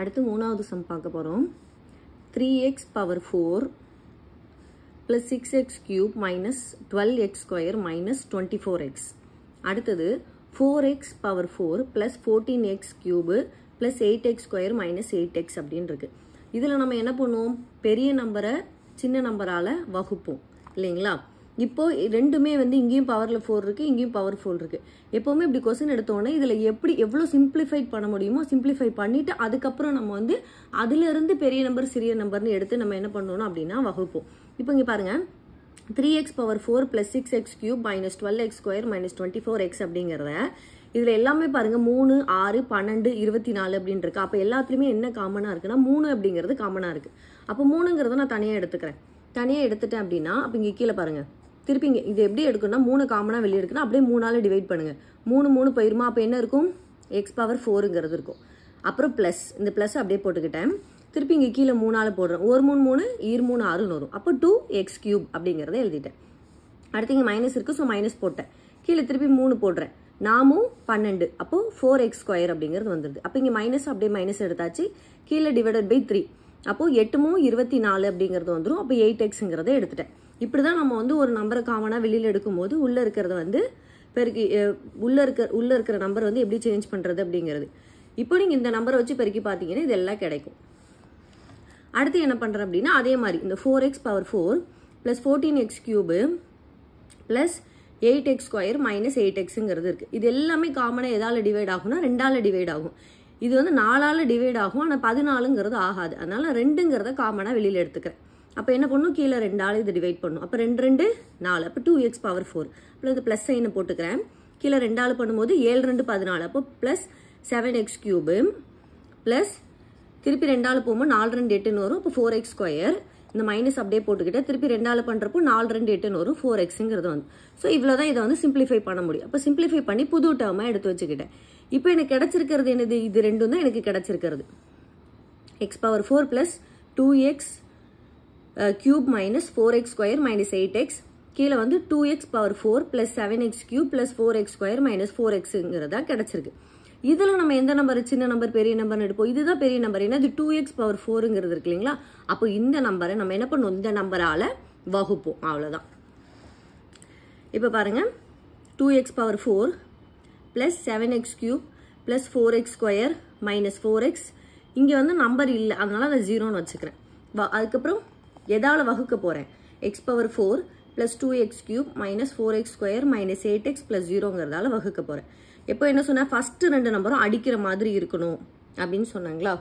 அடுத்து மூணாவது சம் பார்க்க போகிறோம் three X power four plus six X cube minus twelve X square minus twenty four X அடுத்தது four X power four plus fourteen X cube plus eight X square minus eight X அப்படின்னு இருக்குது இதில் நம்ம என்ன பண்ணுவோம் பெரிய நம்பரை சின்ன நம்பரால் வகுப்போம் இல்லைங்களா இப்போது ரெண்டுமே வந்து இங்கேயும் பவரில் ஃபோர் இருக்குது இங்கேயும் பவர் ஃபோர் இருக்குது எப்போவுமே இப்படி கொஸ்டின் எடுத்தோன்னே இதில் எப்படி எவ்வளோ சிம்பிளிஃபை பண்ண முடியுமோ சிம்பிளிஃபை பண்ணிவிட்டு அதுக்கப்புறம் நம்ம வந்து அதிலிருந்து பெரிய நம்பர் சிறிய நம்பர்னு எடுத்து நம்ம என்ன பண்ணணும் அப்படின்னா வகுப்போம் இப்போ இங்கே பாருங்கள் three X power four plus six X cube minus twelve X square minus twenty four X அப்படிங்கிறத இதில் எல்லாமே பாருங்கள் மூணு ஆறு பன்னெண்டு இருபத்தி நாலு அப்படின்னு இருக்கு அப்போ எல்லாத்துலேயுமே என்ன காமனாக இருக்குன்னா மூணு அப்படிங்கிறது காமனாக இருக்குது அப்போ மூணுங்கிறத நான் தனியாக எடுத்துக்கிறேன் தனியாக எடுத்துட்டேன் அப்படின்னா அப்போ இங்கே கீழே பாருங்கள் திருப்பி இங்கே இது எப்படி எடுக்கணும்னா மூணு காமனாக வெளியே எடுக்குன்னா அப்படியே மூணால் டிவைட் பண்ணுங்கள் மூணு மூணு போயிருமா அப்போ என்ன இருக்கும் எக்ஸ் பவர் ஃபோருங்கிறது இருக்கும் அப்புறம் ப்ளஸ் இந்த ப்ளஸ் அப்படியே போட்டுக்கிட்டேன் திருப்பி இங்கே கீழே மூணால் போடுறேன் ஒரு மூணு மூணு ஈர் மூணு ஆறுன்னு வரும் அப்போ டூ எக்ஸ் கியூப் அப்படிங்கிறத எழுதிட்டேன் அடுத்து இங்கே மைனஸ் இருக்குது ஸோ மைனஸ் போட்டேன் கீழே திருப்பி மூணு போடுறேன் நாமும் பன்னெண்டு அப்போது ஃபோர் எக்ஸ் ஸ்கொயர் அப்படிங்கிறது வந்துடுது அப்போ இங்கே மைனஸ் அப்படியே மைனஸ் எடுத்தாச்சு கீழே டிவைடட் பை த்ரீ அப்போது எட்டுமும் இருபத்தி நாலு அப்படிங்கிறது வந்துடும் அப்போ எயிட் எக்ஸுங்கிறத எடுத்துட்டேன் இப்படி தான் நம்ம வந்து ஒரு நம்பரை காமனாக வெளியில் எடுக்கும்போது உள்ளே இருக்கிறத வந்து பெருக்கி உள்ளே இருக்கிற உள்ளே இருக்கிற நம்பர் வந்து எப்படி சேஞ்ச் பண்ணுறது அப்படிங்கிறது இப்போ நீங்கள் இந்த நம்பரை வச்சு பெருக்கி பார்த்தீங்கன்னா இதெல்லாம் கிடைக்கும் அடுத்து என்ன பண்ணுறேன் அப்படின்னா அதே மாதிரி இந்த four X power four plus fourteen X cube plus eight X square minus eight எக்ஸுங்கிறது இருக்குது இது எல்லாமே காமனாக எதால் டிவைட் ஆகும்னா ரெண்டால் டிவைட் ஆகும் இது வந்து நாலால் டிவைட் ஆகும் ஆனால் பதினாலுங்கிறது ஆகாது அதனால் ரெண்டுங்கிறத காமனாக வெளியில் எடுத்துக்கிறேன் அப்போ என்ன பண்ணும் கீழே ரெண்டு ஆள் இதை டிவைட் பண்ணும் அப்போ ரெண்டு ரெண்டு நாலு அப்போ டூ எக்ஸ் பவர் ஃபோர் அப்புறம் இது ப்ளஸ் சைனை போட்டுக்கிறேன் கீழே ரெண்டு ஆள் பண்ணும்போது ஏழு ரெண்டு பதினாலு அப்போ plus seven X cube plus திருப்பி ரெண்டு ஆள் போகும்போது நாலு ரெண்டு எட்டுன்னு வரும் அப்போ ஃபோர் எக்ஸ் ஸ்கொயர் இந்த மைனஸ் அப்படியே போட்டுக்கிட்டே திருப்பி ரெண்டு ஆள் பண்ணுறப்போ நாலு ரெண்டு எட்டுன்னு வரும் ஃபோர் எக்ஸுங்கிறது வந்து ஸோ இவ்வளோ தான் இதை வந்து சிம்பிளிஃபை பண்ண முடியும் அப்போ சிம்பிளிஃபை பண்ணி புது டேர்மாக எடுத்து வச்சுக்கிட்டேன் இப்போ எனக்கு கிடச்சிருக்கிறது என்னது இது ரெண்டும் தான் எனக்கு கிடச்சிருக்கிறது X power four plus two X cube minus four X square minus eight X கீழே வந்து two X power four plus seven X cube plus four X square minus four எக்ஸுங்கிறதா கிடச்சிருக்கு இதில் நம்ம எந்த நம்பர் சின்ன நம்பர் பெரிய நம்பர்னு எடுப்போம் இதுதான் பெரிய நம்பர் ஏன்னா இது டூ எக்ஸ் பவர் ஃபோருங்கிறது இருக்கு இல்லைங்களா அப்போ இந்த நம்பரை நம்ம என்ன பண்ணுவோம் இந்த நம்பரால் வகுப்போம் அவ்வளோதான் இப்போ பாருங்கள் two X power four plus seven X cube plus four X square minus four X இங்கே வந்து நம்பர் இல்லை அதனால் அதை ஜீரோன்னு வச்சுக்கிறேன் அதுக்கப்புறம் எதால் வகுக்க போகிறேன் X power four plus two X cube minus four X square minus eight X plus ஜீரோங்கிறதால வகுக்க போகிறேன் எப்போ என்ன சொன்னால் ஃபஸ்ட்டு ரெண்டு நம்பரும் அடிக்கிற மாதிரி இருக்கணும் அப்படின்னு சொன்னாங்களா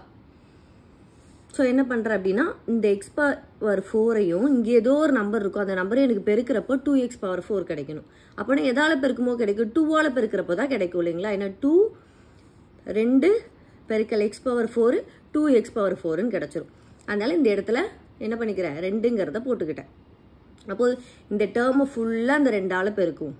ஸோ என்ன பண்ணுறேன் அப்படின்னா இந்த எக்ஸ் பவர் ஃபோரையும் இங்கே ஏதோ ஒரு நம்பர் இருக்கும் அந்த நம்பரையும் எனக்கு பெருக்கிறப்போ டூ எக்ஸ் பவர் ஃபோர் கிடைக்கணும் அப்போனா எதால் பெருக்குமோ கிடைக்கும் டூவால் பெருக்கிறப்போ தான் கிடைக்கும் இல்லைங்களா ஏன்னா டூ ரெண்டு பெருக்கல் X power four two X power ஃபோருன்னு கிடச்சிரும் அதனால் இந்த இடத்துல என்ன பண்ணிக்கிறேன் ரெண்டுங்கிறத போட்டுக்கிட்டேன் அப்போது இந்த டேர்மை ஃபுல்லாக அந்த ரெண்டால் பெருக்கும்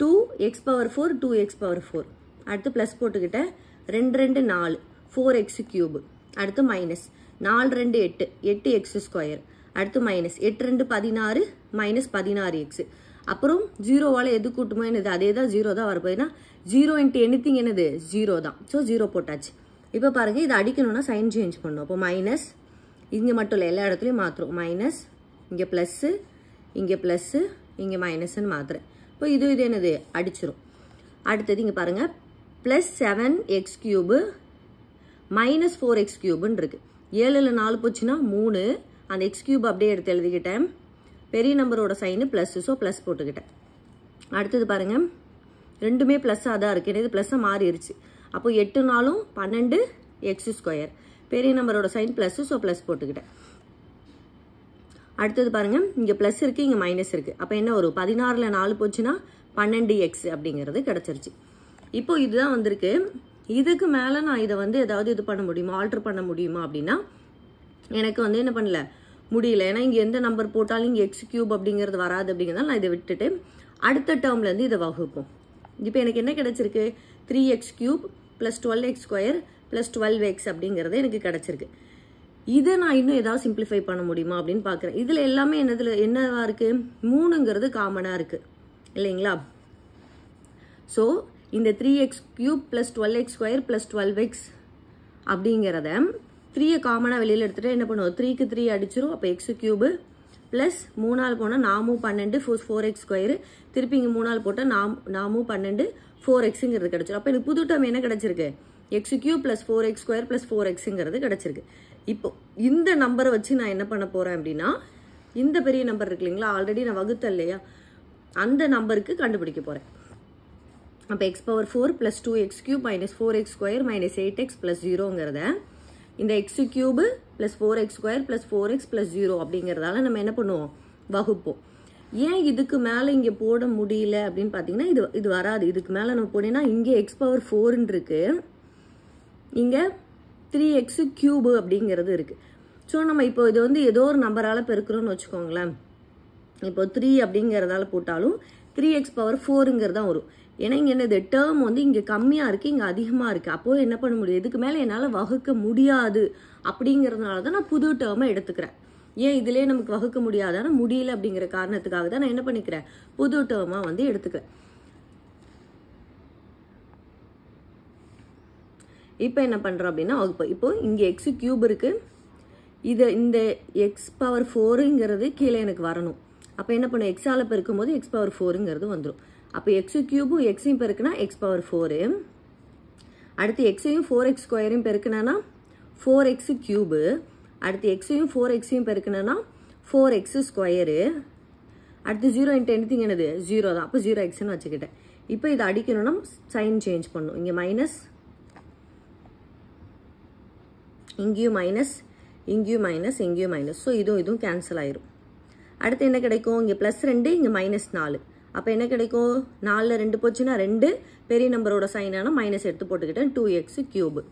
two X power four two X power four அடுத்து ப்ளஸ் போட்டுக்கிட்டேன் ரெண்டு ரெண்டு நாலு ஃபோர் எக்ஸ் கியூப் அடுத்து மைனஸ் நாலு ரெண்டு எட்டு எட்டு எக்ஸ் ஸ்கொயர் அடுத்து மைனஸ் எட்டு ரெண்டு பதினாறு மைனஸ் பதினாறு எக்ஸ் அப்புறம் ஜீரோவால் எது கூட்டுமோ என்னது அதே தான் ஜீரோ தான் வரப்போதுன்னா ஜீரோ இன்ட்டு திங் என்னது ஜீரோ தான் ஸோ ஜீரோ போட்டாச்சு இப்போ பாருங்கள் இதை அடிக்கணும்னா சைன் சேஞ்ச் பண்ணும் அப்போ மைனஸ் இங்கே மட்டும் இல்லை எல்லா இடத்துலையும் மாற்றுறோம் மைனஸ் இங்கே ப்ளஸ்ஸு இங்கே ப்ளஸ்ஸு இங்கே மைனஸ்ன்னு மாற்றுறேன் இப்போ இது இது என்னது அடிச்சிரும் அடுத்தது இங்கே பாருங்கள் plus seven X cube minus four X கியூபுன்னு இருக்குது ஏழில் நாலு போச்சுன்னா மூணு அந்த எக்ஸ் கியூப் அப்படியே எடுத்து எழுதிக்கிட்டேன் பெரிய நம்பரோட சைனு ப்ளஸ்ஸு ஸோ ப்ளஸ் போட்டுக்கிட்டேன் அடுத்தது பாருங்கள் ரெண்டுமே ப்ளஸ்ஸாக தான் இருக்குது இது ப்ளஸ்ஸாக மாறிடுச்சு அப்போ எட்டு நாளும் பன்னெண்டு எக்ஸ் ஸ்கொயர் பெரிய நம்பரோட சைன் ப்ளஸ்ஸு ஸோ ப்ளஸ் போட்டுக்கிட்டேன் அடுத்தது பாருங்கள் இங்கே ப்ளஸ் இருக்குது இங்கே மைனஸ் இருக்குது அப்போ என்ன ஒரு பதினாறில் நாலு போச்சுன்னா பன்னெண்டு எக்ஸ் அப்படிங்கிறது கிடச்சிருச்சு இப்போது இதுதான் வந்திருக்கு இதுக்கு மேலே நான் இதை வந்து ஏதாவது இது பண்ண முடியுமா ஆல்டர் பண்ண முடியுமா அப்படின்னா எனக்கு வந்து என்ன பண்ணல முடியல ஏன்னா இங்கே எந்த நம்பர் போட்டாலும் இங்கே எக்ஸ் கியூப் அப்படிங்கிறது வராது அப்படிங்கிறதால நான் இதை விட்டுட்டு அடுத்த டேர்ம்லேருந்து இதை வகுப்போம் இப்போ எனக்கு என்ன கிடச்சிருக்கு three X cube plus twelve X square plus twelve X அப்படிங்கிறது எனக்கு கிடச்சிருக்கு இதை நான் இன்னும் ஏதாவது சிம்பிளிஃபை பண்ண முடியுமா அப்படின்னு பார்க்குறேன் இதில் எல்லாமே என்னதில் என்னவா இருக்குது மூணுங்கிறது காமனாக இருக்குது இல்லைங்களா ஸோ இந்த three X cube plus twelve X square plus twelve X அப்படிங்கிறத த்ரீயை காமனாக வெளியில் எடுத்துகிட்டு என்ன பண்ணுவோம் த்ரீக்கு த்ரீ அடிச்சிரும் அப்போ எக்ஸு க்யூபு ப்ளஸ் மூணால் போனால் நாமும் பன்னெண்டு ஃபோர் ஃபோர் எக்ஸ் ஸ்கொயரு திருப்பி இங்கே மூணால் போட்டால் நாம் நாமும் பன்னெண்டு ஃபோர் எக்ஸுங்கிறது கிடச்சிரும் அப்போ எனக்கு புது டம் என்ன கிடச்சிருக்கு X cube plus four X square plus four எக்ஸுங்கிறது கிடச்சிருக்கு இப்போ இந்த நம்பரை வச்சு நான் என்ன பண்ண போகிறேன் அப்படின்னா இந்த பெரிய நம்பர் இருக்கு இல்லைங்களா ஆல்ரெடி நான் வகுத்தேன் இல்லையா அந்த நம்பருக்கு கண்டுபிடிக்க போகிறேன் அப்போ X power four plus two X cube minus four X square minus eight X plus ஜீரோங்கிறத இந்த X cube plus four X square plus four X plus zero அப்படிங்கிறதால நம்ம என்ன பண்ணுவோம் வகுப்போம் ஏன் இதுக்கு மேலே இங்கே போட முடியல அப்படின்னு பார்த்தீங்கன்னா இது இது வராது இதுக்கு மேலே நம்ம போனீங்கன்னா இங்கே எக்ஸ் பவர் ஃபோர்ன்னு இருக்குது இங்கே த்ரீ எக்ஸு கியூபு அப்படிங்கிறது இருக்குது ஸோ நம்ம இப்போ இது வந்து ஏதோ ஒரு நம்பரால் பெருக்கிறோம்னு வச்சுக்கோங்களேன் இப்போ த்ரீ அப்படிங்கிறதால போட்டாலும் த்ரீ எக்ஸ் பவர் ஃபோருங்கிறது தான் வரும் ஏன்னா இங்கே இது டேர்ம் வந்து இங்கே கம்மியாக இருக்குது இங்கே அதிகமாக இருக்குது அப்போது என்ன பண்ண முடியும் இதுக்கு மேலே என்னால் வகுக்க முடியாது அப்படிங்கிறதுனால தான் நான் புது டேர்மை எடுத்துக்கிறேன் ஏன் இதிலே நமக்கு வகுக்க முடியாதான முடியல அப்படிங்கிற காரணத்துக்காக தான் நான் என்ன பண்ணிக்கிறேன் புது டேர்மாக வந்து எடுத்துக்கிறேன் இப்போ என்ன பண்ணுறோம் அப்படின்னா இப்போ இங்கே எக்ஸு கியூப் இருக்குது இது இந்த எக்ஸ் பவர் ஃபோருங்கிறது கீழே எனக்கு வரணும் அப்போ என்ன பண்ணும் எக்ஸால் பெருக்கும்போது எக்ஸ் பவர் ஃபோருங்கிறது வந்துடும் அப்போ எக்ஸு கியூபும் எக்ஸையும் பெருக்குனா எக்ஸ் பவர் ஃபோரு அடுத்து எக்ஸையும் ஃபோர் எக்ஸ் ஸ்கொயரையும் பெருக்குனா ஃபோர் எக்ஸு கியூபு அடுத்து எக்ஸையும் ஃபோர் எக்ஸையும் பெருக்குனா ஃபோர் எக்ஸு ஸ்கொயரு அடுத்து ஜீரோ எனி திங் என்னது ஜீரோ தான் அப்போ ஜீரோ எக்ஸ்ன்னு வச்சுக்கிட்டேன் இப்போ இதை அடிக்கணும்னா சைன் சேஞ்ச் பண்ணும் இங்கே மைனஸ் இங்கேயும் மைனஸ் இங்கேயும் மைனஸ் இங்கேயும் மைனஸ் ஸோ இதுவும் இதுவும் கேன்சல் ஆயிரும் அடுத்து என்ன கிடைக்கும் இங்கே ப்ளஸ் ரெண்டு இங்கே மைனஸ் நாலு அப்போ என்ன கிடைக்கும் நாலில் ரெண்டு போச்சுன்னா ரெண்டு பெரிய நம்பரோட சைனான மைனஸ் எடுத்து போட்டுக்கிட்டேன் டூ எக்ஸ் கியூபு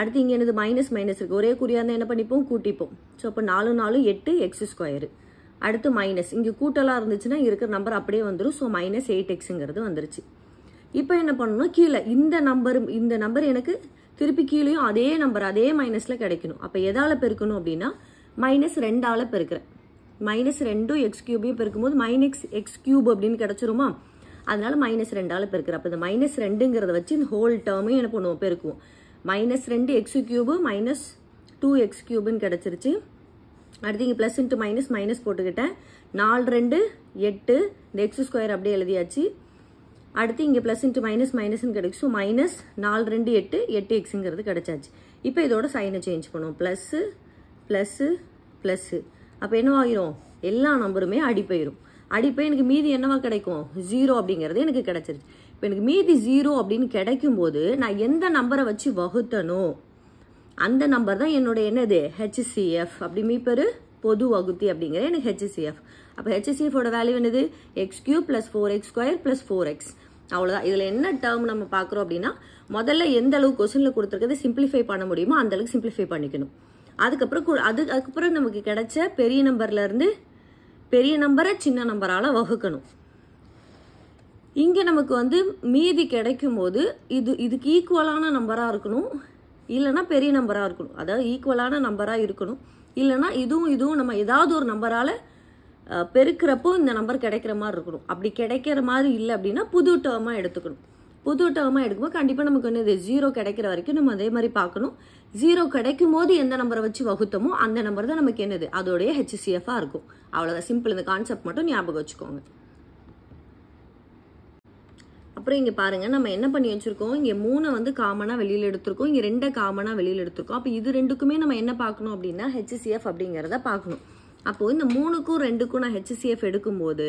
அடுத்து இங்கே எனது மைனஸ் மைனஸ் இருக்குது ஒரே குறியாக இருந்தால் என்ன பண்ணிப்போம் கூட்டிப்போம் ஸோ அப்போ நாலு நாலு எட்டு எக்ஸ் ஸ்கொயரு அடுத்து மைனஸ் இங்கே கூட்டலாக இருந்துச்சுன்னா இருக்கிற நம்பர் அப்படியே வந்துடும் ஸோ மைனஸ் எயிட் எக்ஸுங்கிறது வந்துருச்சு இப்போ என்ன பண்ணணும் கீழே இந்த நம்பர் இந்த நம்பர் எனக்கு திருப்பி கீழேயும் அதே நம்பர் அதே மைனஸில் கிடைக்கணும் அப்போ எதால் பெருக்கணும் அப்படின்னா மைனஸ் ரெண்டால் பெருக்கிறேன் மைனஸ் ரெண்டும் எக்ஸ் கியூபையும் பெருக்கும்போது மைனஸ் எக்ஸ் கியூப் அப்படின்னு கிடச்சிருமா அதனால மைனஸ் ரெண்டால் பெருக்கிறேன் அப்போ இந்த மைனஸ் ரெண்டுங்கிறத வச்சு இந்த ஹோல் டேர்மையும் என்ன பண்ணுவோம் பெருக்குவோம் மைனஸ் ரெண்டு X cube minus two X cube கிடச்சிருச்சு அடுத்து இங்கே ப்ளஸ் இன்ட்டு மைனஸ் மைனஸ் போட்டுக்கிட்டேன் நாலு ரெண்டு எட்டு இந்த எக்ஸ் ஸ்கொயர் அப்படியே எழுதியாச்சு அடுத்து இங்கே ப்ளஸ் இன்ட்டு மைனஸ் மைனஸ்ன்னு கிடைக்கும் ஸோ மைனஸ் நாலு ரெண்டு எட்டு எட்டு எக்ஸுங்கிறது கிடச்சாச்சு இப்போ இதோட சைனை சேஞ்ச் பண்ணுவோம் ப்ளஸ்ஸு ப்ளஸ்ஸு ப்ளஸ்ஸு அப்போ என்ன ஆகிரும் எல்லா நம்பருமே அடிப்பயிரும் அடிப்பை எனக்கு மீதி என்னவா கிடைக்கும் ஜீரோ அப்படிங்கிறது எனக்கு கிடச்சிருச்சு இப்போ எனக்கு மீதி ஜீரோ அப்படின்னு கிடைக்கும்போது நான் எந்த நம்பரை வச்சு வகுத்தனோ அந்த நம்பர் தான் என்னோட என்னது ஹெச்சிசிஎஃப் அப்படி மீப்பரு பொது வகுத்தி அப்படிங்கிற எனக்கு ஹெச்சிசிஎஃப் அப்போ ஹெச்சிசிஎஃபோட வேல்யூ என்னது X cube plus four X square plus four X அவ்வளோதான் இதில் என்ன டேர்ம் நம்ம பார்க்குறோம் அப்படின்னா முதல்ல எந்த அளவுக்கு கொஸ்டினில் கொடுத்துருக்கிறது சிம்பிளிஃபை பண்ண முடியுமோ அந்த அளவுக்கு சிம்பிளிஃபை பண்ணிக்கணும் அதுக்கப்புறம் அது அதுக்கப்புறம் நமக்கு கிடைச்ச பெரிய நம்பர்லேருந்து பெரிய நம்பரை சின்ன நம்பரால் வகுக்கணும் இங்கே நமக்கு வந்து மீதி கிடைக்கும் போது இது இதுக்கு ஈக்குவலான நம்பராக இருக்கணும் இல்லைனா பெரிய நம்பராக இருக்கணும் அதாவது ஈக்குவலான நம்பராக இருக்கணும் இல்லைனா இதுவும் இதுவும் நம்ம ஏதாவது ஒரு நம்பரால் பெருக்கிறப்போ இந்த நம்பர் கிடைக்கிற மாதிரி இருக்கணும் அப்படி கிடைக்கிற மாதிரி இல்லை அப்படின்னா புது டேர்மாக எடுத்துக்கணும் புது டேர்மாக எடுக்கும்போது கண்டிப்பாக நமக்கு வந்து ஜீரோ கிடைக்கிற வரைக்கும் நம்ம அதே மாதிரி பார்க்கணும் ஜீரோ கிடைக்கும் போது எந்த நம்பரை வச்சு வகுத்தமோ அந்த நம்பர் தான் நமக்கு என்னது அதோடைய ஹெச்சிசிஎஃபாக இருக்கும் அவ்வளோதான் சிம்பிள் இந்த கான்செப்ட் மட்டும் ஞாபகம் வச்சுக்கோங்க அப்புறம் இங்கே பாருங்கள் நம்ம என்ன பண்ணி வச்சுருக்கோம் இங்கே மூணை வந்து காமனாக வெளியில் எடுத்திருக்கோம் இங்கே ரெண்டை காமனாக வெளியில் எடுத்திருக்கோம் அப்போ இது ரெண்டுக்குமே நம்ம என்ன பார்க்கணும் அப்படின்னா ஹெச்சிசிஎஃப் அப்படிங்கிறத பார்க்கணும் அப்போது இந்த மூணுக்கும் ரெண்டுக்கும் நான் ஹெச்சிஎஃப் எடுக்கும்போது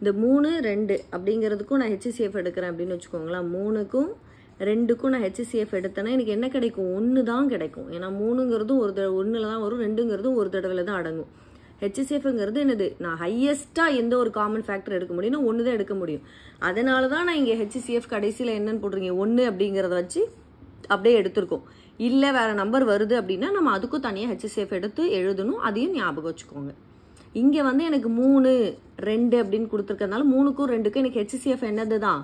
இந்த மூணு ரெண்டு அப்படிங்கிறதுக்கும் நான் ஹெச்சிஎஃப் எடுக்கிறேன் அப்படின்னு வச்சுக்கோங்களேன் மூணுக்கும் ரெண்டுக்கும் நான் ஹெச்சிஎஃப் எடுத்தேன்னா எனக்கு என்ன கிடைக்கும் ஒன்று தான் கிடைக்கும் ஏன்னா மூணுங்கிறதும் ஒரு தடவை ஒன்றில் தான் வரும் ரெண்டுங்கிறதும் ஒரு தடவையில் தான் அடங்கும் ஹெச்சிசிஎஃப்ங்கிறது என்னது நான் ஹையஸ்ட்டாக எந்த ஒரு காமன் ஃபேக்டர் எடுக்க முடியும்னா ஒன்று தான் எடுக்க முடியும் அதனால தான் நான் இங்கே ஹெச்சிசிஎஃப் கடைசியில் என்னன்னு போட்டிருக்கீங்க ஒன்று அப்படிங்கிறத வச்சு அப்படியே எடுத்திருக்கோம் இல்லை வேறு நம்பர் வருது அப்படின்னா நம்ம அதுக்கும் தனியாக ஹெச்எஸ்எஃப் எடுத்து எழுதணும் அதையும் ஞாபகம் வச்சுக்கோங்க இங்கே வந்து எனக்கு மூணு ரெண்டு அப்படின்னு கொடுத்துருக்கறதுனால மூணுக்கும் ரெண்டுக்கும் எனக்கு ஹெச்சிசிஎஃப் என்னது தான்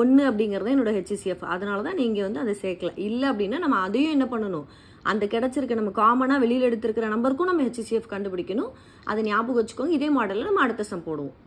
ஒன்று அப்படிங்கிறது என்னோட ஹெச்சிசிஎஃப் அதனால தான் நீங்கள் வந்து அதை சேர்க்கல இல்லை அப்படின்னா நம்ம அதையும் என்ன பண்ணணும் அந்த கிடச்சிருக்க நம்ம காமனாக வெளியில் எடுத்திருக்கிற நம்பருக்கும் நம்ம ஹெச்சிசிஎஃப் கண்டுபிடிக்கணும் அதை ஞாபகம் வச்சுக்கோங்க இதே மாடலில் நம்ம அடுத்த சம் போடுவோம்